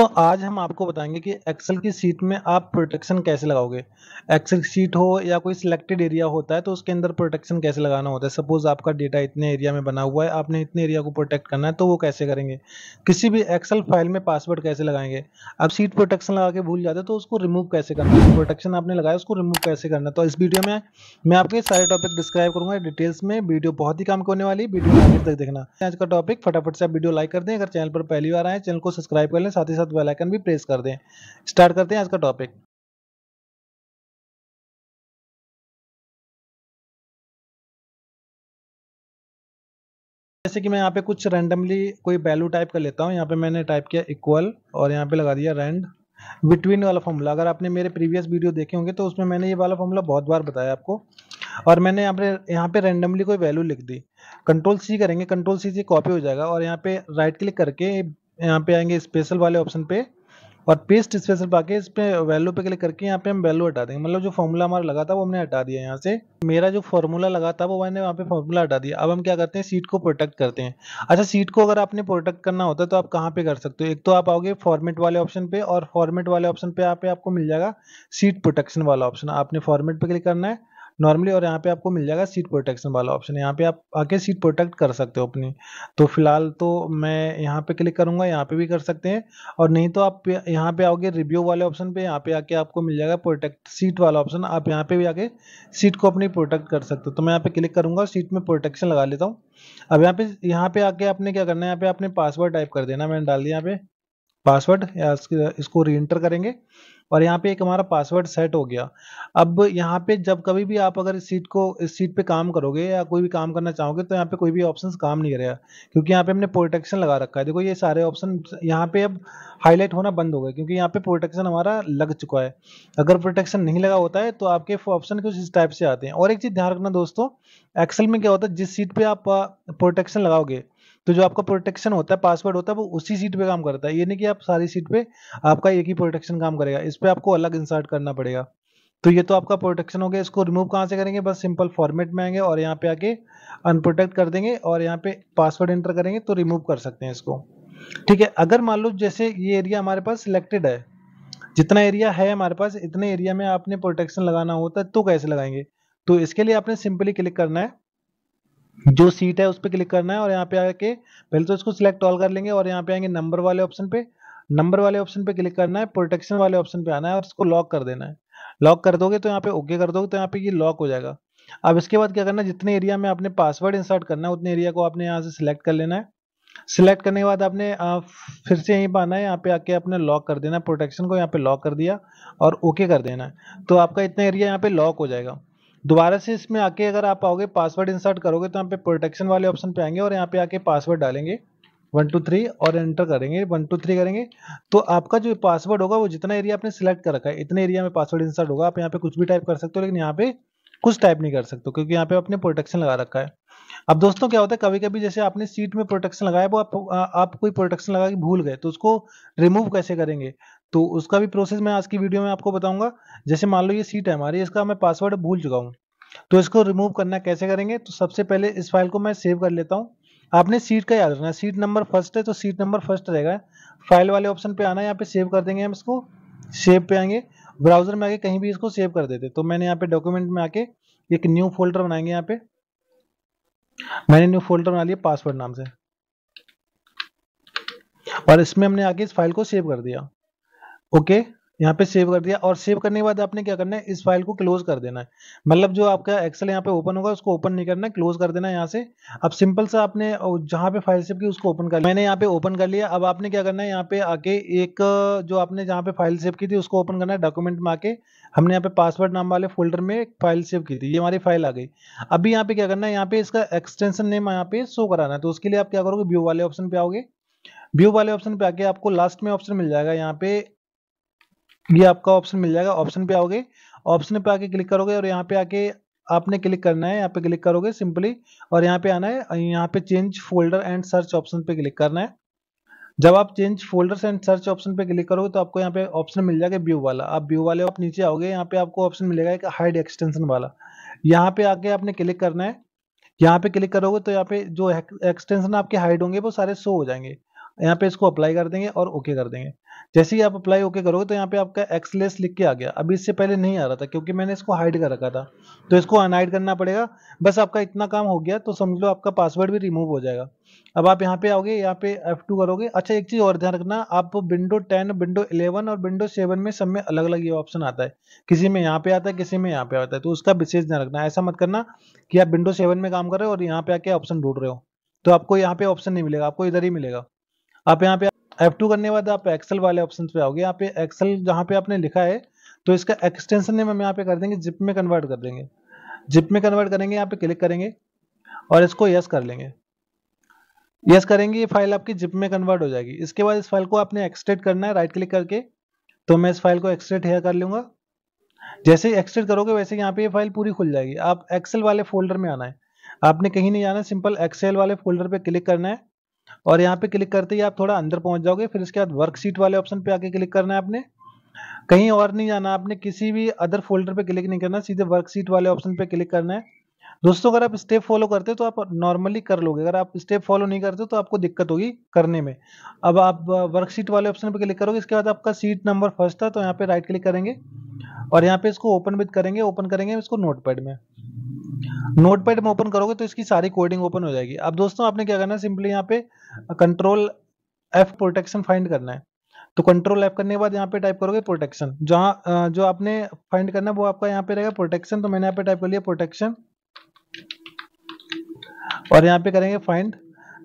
दोस्तों आज हम आपको बताएंगे कि एक्सेल की सीट में आप प्रोटेक्शन कैसे लगाओगे एक्सेल सीट हो या कोई सिलेक्टेड एरिया होता है तो उसके अंदर प्रोटेक्शन कैसे लगाना होता है सपोज आपका डेटा इतने एरिया में बना हुआ है आपने इतने एरिया को प्रोटेक्ट करना है तो वो कैसे करेंगे किसी भी एक्सेल फाइल में पासवर्ड कैसे लगाएंगे आप सीट प्रोटेक्शन लगा के भूल जाते तो उसको रिमूव कैसे करना है प्रोटेक्शन आपने लगाया उसको रिमूव कैसे करना तो इस वीडियो में मैं आपके सारे टॉपिक डिस्क्राइब करूंगा डिटेल्स में वीडियो बहुत ही काम होने वाली वीडियो तक देखना आज का टॉपिक फटाफट से आप वीडियो लाइक कर दें अगर चैनल पर पहली बार आए चैनल को सब्सक्राइब कर लें साथ ही साथ साथ बेल आइकन भी प्रेस कर दें स्टार्ट करते हैं आज का टॉपिक जैसे कि मैं यहाँ पे कुछ रैंडमली कोई वैल्यू टाइप कर लेता हूँ यहाँ पे मैंने टाइप किया इक्वल और यहाँ पे लगा दिया रैंड बिटवीन वाला फॉर्मूला अगर आपने मेरे प्रीवियस वीडियो देखे होंगे तो उसमें मैंने ये वाला फॉर्मूला बहुत बार बताया आपको और मैंने यहाँ पे यहाँ पे रैंडमली कोई वैल्यू लिख दी कंट्रोल सी करेंगे कंट्रोल सी से कॉपी हो जाएगा और यहाँ पे राइट क्लिक करके यहाँ पे आएंगे स्पेशल वाले ऑप्शन पे और पेस्ट स्पेशल पाके इस पे वैल्यू पे क्लिक करके यहाँ पे हम वैल्यू हटा देंगे मतलब जो फॉर्मूला हमारा लगा था वो हमने हटा दिया यहाँ से मेरा जो फॉर्मूला लगा था वो मैंने वहाँ पे फॉर्मूला हटा दिया अब हम क्या करते हैं सीट को प्रोटेक्ट करते हैं अच्छा सीट को अगर आपने प्रोटेक्ट करना होता है तो आप कहाँ पे कर सकते हो एक तो आप आओगे फॉर्मेट वाले ऑप्शन पे और फॉर्मेट वाले ऑप्शन पे यहाँ पे आपको मिल जाएगा सीट प्रोटेक्शन वाला ऑप्शन आपने फॉर्मेट पे क्लिक करना है नॉर्मली और यहाँ पे आपको मिल जाएगा सीट प्रोटेक्शन वाला ऑप्शन यहाँ पे आप आके सीट प्रोटेक्ट कर सकते हो अपनी तो फिलहाल तो मैं यहाँ पे क्लिक करूँगा यहाँ पे भी कर सकते हैं और नहीं तो आप यहाँ पे आओगे रिव्यू वाले ऑप्शन पे यहाँ पे आके आपको मिल जाएगा प्रोटेक्ट सीट वाला ऑप्शन आप यहाँ पे भी आके सीट को अपनी प्रोटेक्ट कर सकते हो तो मैं यहाँ पे क्लिक करूँगा सीट में प्रोटेक्शन लगा लेता हूँ अब यहाँ पे यहाँ पे आके आपने क्या करना है यहाँ पे आपने पासवर्ड टाइप कर देना मैंने डाल दिया यहाँ पे पासवर्ड या इसको री करेंगे और यहाँ पे एक हमारा पासवर्ड सेट हो गया अब यहाँ पे जब कभी भी आप अगर इस सीट को इस सीट पे काम करोगे या कोई भी काम करना चाहोगे तो यहाँ पे कोई भी ऑप्शन काम नहीं रहा क्योंकि यहाँ पे हमने प्रोटेक्शन लगा रखा है देखो ये सारे ऑप्शन यहाँ पे अब हाईलाइट होना बंद हो गया क्योंकि यहाँ पे प्रोटेक्शन हमारा लग चुका है अगर प्रोटेक्शन नहीं लगा होता है तो आपके ऑप्शन कुछ इस टाइप से आते हैं और एक चीज़ ध्यान रखना दोस्तों एक्सल में क्या होता है जिस सीट पर आप प्रोटेक्शन लगाओगे तो जो आपका प्रोटेक्शन होता है पासवर्ड होता है वो उसी सीट पे काम करता है ये नहीं कि आप सारी सीट पे आपका एक ही प्रोटेक्शन काम करेगा इस पर आपको अलग इंसर्ट करना पड़ेगा तो ये तो आपका प्रोटेक्शन हो गया इसको रिमूव कहाँ से करेंगे बस सिंपल फॉर्मेट में आएंगे और यहाँ पे आके अनप्रोटेक्ट कर देंगे और यहाँ पे पासवर्ड एंटर करेंगे तो रिमूव कर सकते हैं इसको ठीक है अगर मान लो जैसे ये एरिया हमारे पास सिलेक्टेड है जितना एरिया है हमारे पास इतने एरिया में आपने प्रोटेक्शन लगाना होता है तो कैसे लगाएंगे तो इसके लिए आपने सिंपली क्लिक करना है जो सीट है उस पर क्लिक करना है और यहाँ पे आके पहले तो इसको सिलेक्ट ऑल कर लेंगे और यहाँ पे आएंगे नंबर वाले ऑप्शन पे नंबर वाले ऑप्शन पे क्लिक करना है प्रोटेक्शन वाले ऑप्शन पे आना है और इसको लॉक कर देना है लॉक कर दोगे तो यहाँ पे ओके कर दोगे तो यहाँ पे ये लॉक हो जाएगा अब इसके बाद क्या करना है जितने एरिया में आपने पासवर्ड इंसर्ट करना है उतने एरिया को आपने यहाँ से सिलेक्ट कर लेना है सिलेक्ट करने के बाद आपने फिर से यहीं पर आना है यहाँ पे आके आपने लॉक कर देना है प्रोटेक्शन को यहाँ पे लॉक कर दिया और ओके कर देना है तो आपका इतना एरिया यहाँ पे लॉक हो जाएगा दोबारा से इसमें आके अगर आप आओगे पासवर्ड इंसर्ट करोगे तो यहाँ पे प्रोटेक्शन वाले ऑप्शन पे आएंगे और यहाँ पे आके पासवर्ड डालेंगे वन टू थ्री और एंटर करेंगे वन टू थ्री करेंगे तो आपका जो पासवर्ड होगा वो जितना एरिया आपने सिलेक्ट कर रखा है इतने एरिया में पासवर्ड इंसर्ट होगा आप यहाँ पे कुछ भी टाइप कर सकते हो लेकिन यहाँ पे कुछ टाइप नहीं कर सकते क्योंकि यहाँ पे आपने प्रोटेक्शन लगा रखा है अब दोस्तों क्या होता है कभी कभी जैसे आपने सीट में प्रोटेक्शन लगाया वो आप आप कोई प्रोटेक्शन लगा के भूल गए तो उसको रिमूव कैसे करेंगे तो उसका भी प्रोसेस मैं आज की वीडियो में आपको बताऊंगा जैसे मान लो ये सीट है हमारी इसका मैं पासवर्ड भूल चुका हूँ तो इसको रिमूव करना कैसे करेंगे तो सबसे पहले इस फाइल को मैं सेव कर लेता हूँ आपने सीट का याद रखना सीट नंबर फर्स्ट है तो सीट नंबर फर्स्ट रहेगा फाइल वाले ऑप्शन पे आना यहाँ पे सेव कर देंगे हम इसको सेव पे आएंगे ब्राउजर में आके कहीं भी इसको सेव कर देते तो मैंने यहाँ पे डॉक्यूमेंट में आके एक न्यू फोल्डर बनाएंगे यहाँ पे मैंने न्यू फोल्डर बना लिया पासवर्ड नाम से और इसमें हमने आके इस फाइल को सेव कर दिया ओके okay? यहाँ पे सेव कर दिया और सेव करने के बाद आपने क्या करना है इस फाइल को क्लोज कर देना है मतलब जो आपका एक्सेल यहाँ पे ओपन होगा उसको ओपन नहीं करना है क्लोज कर देना है यहाँ से अब सिंपल सा आपने जहाँ पे फाइल सेव की उसको ओपन कर मैंने यहाँ पे ओपन कर लिया अब आपने क्या करना है यहाँ पे आके एक जो आपने जहाँ पे फाइल सेव की थी उसको ओपन करना है डॉक्यूमेंट में आके हमने यहाँ पे पासवर्ड नाम वाले फोल्डर में फाइल सेव की थी ये हमारी फाइल आ गई अभी यहाँ पे क्या करना है यहाँ पे इसका एक्सटेंशन नेम यहाँ पे शो कराना है तो उसके लिए आप क्या करोगे व्यू वाले ऑप्शन पे आओगे व्यू वाले ऑप्शन पे आके आपको लास्ट में ऑप्शन मिल जाएगा यहाँ पे ये आपका ऑप्शन मिल जाएगा ऑप्शन पे आओगे ऑप्शन पे आके क्लिक करोगे और यहाँ पे आके आपने क्लिक करना है यहाँ पे क्लिक करोगे सिंपली और यहाँ पे आना है यहाँ पे change folder and search option पे क्लिक करना है जब आप change folders and search option पे क्लिक करोगे तो आपको यहाँ पे ऑप्शन मिल जाएगा व्यू वाला आप व्यू वाले आप नीचे आओगे यहाँ पे आपको ऑप्शन मिलेगा एक हाइड एक्सटेंशन वाला यहाँ पे आके आपने क्लिक करना है यहाँ पे क्लिक करोगे तो यहाँ पे जो एक्सटेंशन आपके हाइड होंगे वो सारे शो हो जाएंगे यहाँ पे इसको अप्लाई कर देंगे और ओके कर देंगे जैसे ही आप अप्लाई ओके करोगे तो यहाँ पे आपका एक्सलेस लिख के आ गया अभी इससे पहले नहीं आ रहा था क्योंकि मैंने इसको हाइड कर रखा था तो इसको अनहाइड करना पड़ेगा बस आपका इतना काम हो गया तो समझ लो आपका पासवर्ड भी रिमूव हो जाएगा अब आप यहाँ पे आओगे यहाँ पे टू करोगे अच्छा एक चीज़ और ध्यान रखना आप विंडो टेन विंडो इलेवन और विंडो सेवन में सब में अलग अलग ये ऑप्शन आता है किसी में यहाँ पे आता है किसी में यहाँ पे आता है तो उसका विशेष ध्यान रखना ऐसा मत करना कि आप विंडो सेवन में काम कर रहे हो और यहाँ पे आके ऑप्शन ढूंढ रहे हो तो आपको यहाँ पे ऑप्शन नहीं मिलेगा आपको इधर ही मिलेगा आप यहाँ पे F2 करने के बाद आप एक्सेल वाले ऑप्शन पे आओगे यहाँ पे एक्सेल जहाँ पे आपने लिखा है तो इसका एक्सटेंशन नेम हम यहाँ पे कर देंगे जिप में कन्वर्ट कर देंगे जिप में कन्वर्ट करेंगे यहाँ पे क्लिक करेंगे और इसको यस कर लेंगे यस करेंगे ये फाइल आपकी जिप में कन्वर्ट हो जाएगी इसके बाद इस फाइल को आपने एक्सट्रेट करना है राइट क्लिक करके तो मैं इस फाइल को एक्सट्रेट हेयर कर लूँगा जैसे ही एक्सट्रेट करोगे वैसे यहाँ पे ये फाइल पूरी खुल जाएगी आप एक्सेल वाले फोल्डर में आना है आपने कहीं नहीं जाना सिंपल एक्सेल वाले फोल्डर पे क्लिक करना है और यहाँ पे क्लिक करते ही आप थोड़ा अंदर पहुंच जाओगे फिर इसके बाद वर्कशीट वाले ऑप्शन पे आके क्लिक करना है आपने कहीं और नहीं जाना आपने किसी भी अदर फोल्डर पे क्लिक नहीं करना सीधे वर्कशीट वाले ऑप्शन पे क्लिक करना है दोस्तों अगर आप स्टेप फॉलो करते हो तो आप नॉर्मली कर लोगे अगर आप स्टेप फॉलो नहीं करते तो आपको दिक्कत होगी करने में अब आप वर्कशीट वाले ऑप्शन पे क्लिक करोगे इसके बाद आपका सीट नंबर फर्स्ट था तो यहाँ पे राइट क्लिक करेंगे और यहाँ पे इसको ओपन विद करेंगे ओपन करेंगे इसको नोटपैड में नोट पैड में ओपन करोगे तो इसकी सारी कोडिंग ओपन हो जाएगी अब दोस्तों आपने क्या करना है सिंपली यहाँ पे कंट्रोल एफ प्रोटेक्शन फाइंड करना है तो कंट्रोल एफ करने के बाद यहाँ पे टाइप करोगे प्रोटेक्शन जहाँ जो आपने फाइंड करना है वो आपका यहाँ पे रहेगा प्रोटेक्शन तो मैंने यहाँ पे टाइप कर लिया प्रोटेक्शन और यहाँ पे करेंगे फाइंड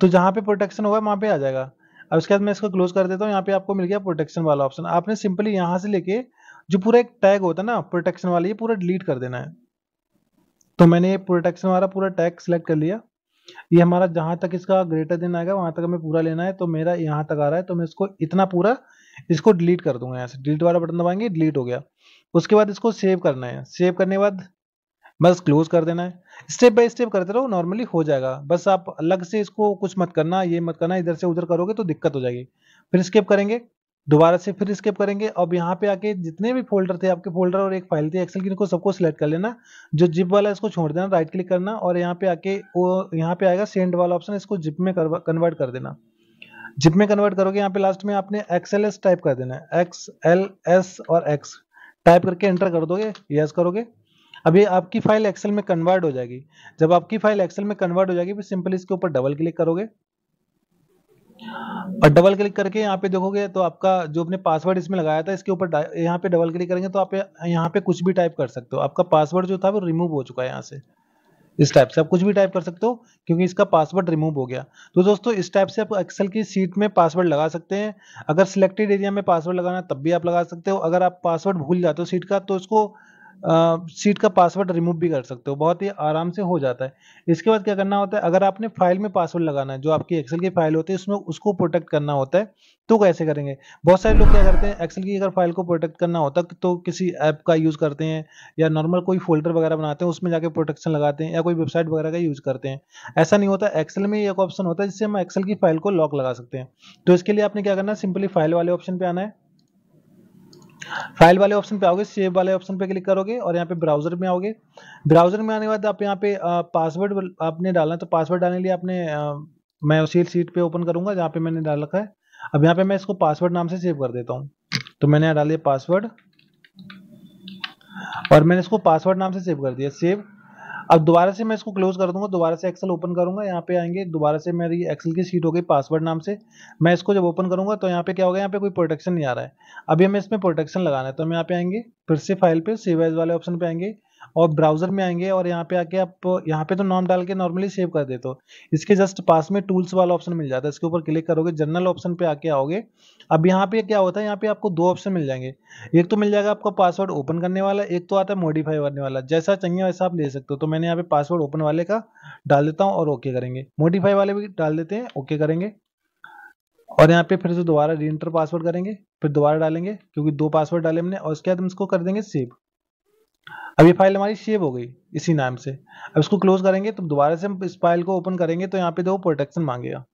तो जहाँ पे प्रोटेक्शन होगा वहाँ पे आ जाएगा अब उसके बाद मैं इसको क्लोज कर देता हूँ यहाँ पे आपको मिल गया प्रोटेक्शन वाला ऑप्शन आपने सिंपली यहाँ से लेके जो पूरा एक टैग होता है ना प्रोटेक्शन वाला ये पूरा डिलीट कर देना है तो मैंने ये प्रोटेक्शन हमारा पूरा टैग सेलेक्ट कर लिया ये हमारा जहां तक इसका ग्रेटर देन आएगा वहां तक हमें पूरा लेना है तो मेरा यहाँ तक आ रहा है तो मैं इसको इतना पूरा इसको डिलीट कर दूंगा यहाँ से डिलीट वाला बटन दबाएंगे डिलीट हो गया उसके बाद इसको सेव करना है सेव करने के बाद बस क्लोज कर देना है स्टेप बाय स्टेप करते रहो नॉर्मली हो जाएगा बस आप अलग से इसको कुछ मत करना ये मत करना इधर से उधर करोगे तो दिक्कत हो जाएगी फिर स्केप करेंगे दोबारा से फिर स्केप करेंगे अब यहाँ पे आके जितने भी फोल्डर थे आपके फोल्डर और एक फाइल थी एक्सेल की इनको सबको सिलेक्ट कर लेना जो जिप वाला इसको छोड़ देना राइट क्लिक करना और यहाँ पे आके वो यहाँ पे आएगा सेंड वाला ऑप्शन इसको जिप में कन्वर्ट कर देना जिप में कन्वर्ट करोगे यहाँ पे लास्ट में आपने एक्सएलएस टाइप कर देना एक्स एल एस और एक्स टाइप करके एंटर कर दोगे यस करोगे अभी आपकी फाइल एक्सेल में कन्वर्ट हो जाएगी जब आपकी फाइल एक्सेल में कन्वर्ट हो जाएगी फिर सिंपल इसके ऊपर डबल क्लिक करोगे और डबल क्लिक करके यहाँ पे देखोगे तो आपका जो अपने पासवर्ड इसमें लगाया था इसके ऊपर यहाँ पे डबल क्लिक करेंगे तो आप यहाँ पे कुछ भी टाइप कर सकते हो आपका पासवर्ड जो था वो रिमूव हो चुका है यहाँ से इस टाइप से आप कुछ भी टाइप कर सकते हो क्योंकि इसका पासवर्ड रिमूव हो गया तो दोस्तों इस टाइप से आप एक्सेल की सीट में पासवर्ड लगा सकते हैं अगर सिलेक्टेड एरिया में पासवर्ड लगाना तब भी आप लगा सकते हो अगर आप पासवर्ड भूल जाते हो सीट का तो उसको सीट का पासवर्ड रिमूव भी कर सकते हो बहुत ही आराम से हो जाता है इसके बाद क्या करना होता है अगर आपने फाइल में पासवर्ड लगाना है जो आपकी एक्सेल की फाइल होती है उसमें उसको प्रोटेक्ट करना होता है तो कैसे करेंगे बहुत सारे लोग क्या करते हैं एक्सेल की अगर फाइल को प्रोटेक्ट करना होता तो किसी ऐप का यूज़ करते हैं या नॉर्मल कोई फोल्डर वगैरह बनाते हैं उसमें जाके प्रोटेक्शन लगाते हैं या कोई वेबसाइट वगैरह का यूज़ करते हैं ऐसा नहीं होता एक्सेल में एक ऑप्शन होता है जिससे हम एक्सेल की फाइल को लॉक लगा सकते हैं तो इसके लिए आपने क्या करना है सिंपली फाइल वाले ऑप्शन पर आना है फाइल वाले ऑप्शन पे आओगे सेव वाले ऑप्शन पे क्लिक करोगे और यहाँ पे ब्राउजर में आओगे ब्राउजर में आने के बाद आप यहाँ पे पासवर्ड आपने डालना है तो पासवर्ड डालने के लिए आपने आ, मैं उसी सीट पे ओपन करूंगा जहाँ पे मैंने डाल रखा है अब यहाँ पे मैं इसको पासवर्ड नाम से सेव कर देता हूँ तो मैंने यहाँ डाल दिया पासवर्ड और मैंने इसको पासवर्ड नाम से सेव कर दिया सेव अब दोबारा से मैं इसको क्लोज कर दूंगा दोबारा से एक्सेल ओपन करूंगा यहाँ पे आएंगे दोबारा से मेरी एक्सेल की सीट हो गई पासवर्ड नाम से मैं इसको जब ओपन करूंगा तो यहाँ पे क्या होगा यहाँ पे कोई प्रोटेक्शन नहीं आ रहा है अभी हमें इसमें प्रोटेक्शन लगाना है तो हम यहाँ पे आएंगे फिर से फाइल पे सेवाइज वाले ऑप्शन पे आएंगे और ब्राउजर में आएंगे और यहाँ पे आके आप यहाँ पे तो नॉम डाल के नॉर्मली सेव कर देते हो इसके जस्ट पास में टूल्स वाला ऑप्शन मिल जाता है इसके ऊपर क्लिक करोगे जनरल ऑप्शन पे आके आओगे अब यहाँ पे क्या होता है यहाँ पे आपको दो ऑप्शन मिल जाएंगे एक तो मिल जाएगा आपका पासवर्ड ओपन करने वाला एक तो आता है मॉडिफाई करने वाला जैसा चाहिए वैसा आप ले सकते हो तो मैंने यहाँ पे पासवर्ड ओपन वाले का डाल देता हूँ और ओके करेंगे मॉडिफाई वाले भी डाल देते हैं ओके करेंगे और यहाँ पे फिर से दोबारा री पासवर्ड करेंगे फिर दोबारा डालेंगे क्योंकि दो पासवर्ड डाले हमने और उसके बाद हम इसको कर देंगे सेव अब ये फाइल हमारी सेव हो गई इसी नाम से अब इसको क्लोज करेंगे तो दोबारा से हम इस फाइल को ओपन करेंगे तो यहाँ पे देखो प्रोटेक्शन मांगेगा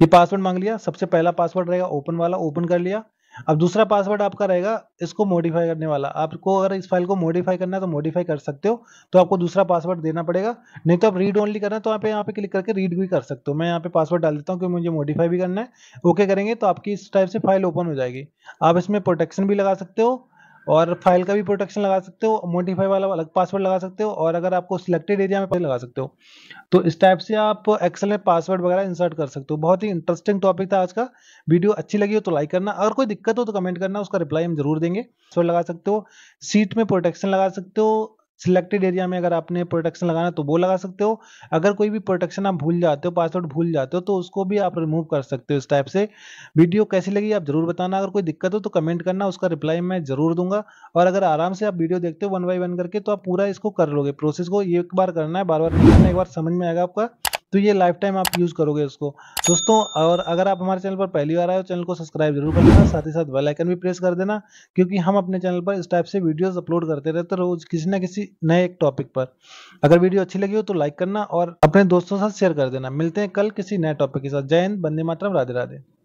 ये पासवर्ड मांग लिया सबसे पहला पासवर्ड रहेगा ओपन वाला ओपन कर लिया अब दूसरा पासवर्ड आपका रहेगा इसको मॉडिफाई करने वाला आपको अगर इस फाइल को मॉडिफाई करना है तो मॉडिफाई कर सकते हो तो आपको दूसरा पासवर्ड देना पड़ेगा नहीं तो आप रीड ओनली करना है तो आप यहाँ पे क्लिक करके रीड भी कर सकते हो मैं यहाँ पे पासवर्ड डाल देता हूँ क्योंकि मुझे मॉडिफाई भी करना है ओके करेंगे तो आपकी इस टाइप से फाइल ओपन हो जाएगी आप इसमें प्रोटेक्शन भी लगा सकते हो और फाइल का भी प्रोटेक्शन लगा सकते हो मोडिफाई वाला अलग पासवर्ड लगा सकते हो और अगर आपको सिलेक्टेड एरिया में लगा सकते हो तो इस टाइप से आप एक्सेल में पासवर्ड वगैरह इंसर्ट कर सकते हो बहुत ही इंटरेस्टिंग टॉपिक था आज का वीडियो अच्छी लगी हो तो लाइक करना अगर कोई दिक्कत हो तो कमेंट करना उसका रिप्लाई हम जरूर देंगे पासवर्ड लगा सकते हो सीट में प्रोटेक्शन लगा सकते हो सिलेक्टेड एरिया में अगर आपने प्रोटेक्शन लगाना तो वो लगा सकते हो अगर कोई भी प्रोटेक्शन आप भूल जाते हो पासवर्ड भूल जाते हो तो उसको भी आप रिमूव कर सकते हो इस टाइप से वीडियो कैसी लगी आप जरूर बताना अगर कोई दिक्कत हो तो कमेंट करना उसका रिप्लाई मैं जरूर दूंगा और अगर आराम से आप वीडियो देखते हो वन बाई वन करके तो आप पूरा इसको कर लोगे प्रोसेस को एक बार करना है बार बार करना एक बार समझ में आएगा आपका तो ये लाइफ टाइम आप यूज़ करोगे इसको दोस्तों और अगर आप हमारे चैनल पर पहली बार आए हो चैनल को सब्सक्राइब जरूर कर लेना साथ ही साथ बेलाइकन भी प्रेस कर देना क्योंकि हम अपने चैनल पर इस टाइप से वीडियोज़ अपलोड करते रहते रोज किसी ना किसी नए एक टॉपिक पर अगर वीडियो अच्छी लगी हो तो लाइक करना और अपने दोस्तों के साथ शेयर कर देना मिलते हैं कल किसी नए टॉपिक के साथ जय हिंद बंदे मातरम राधे राधे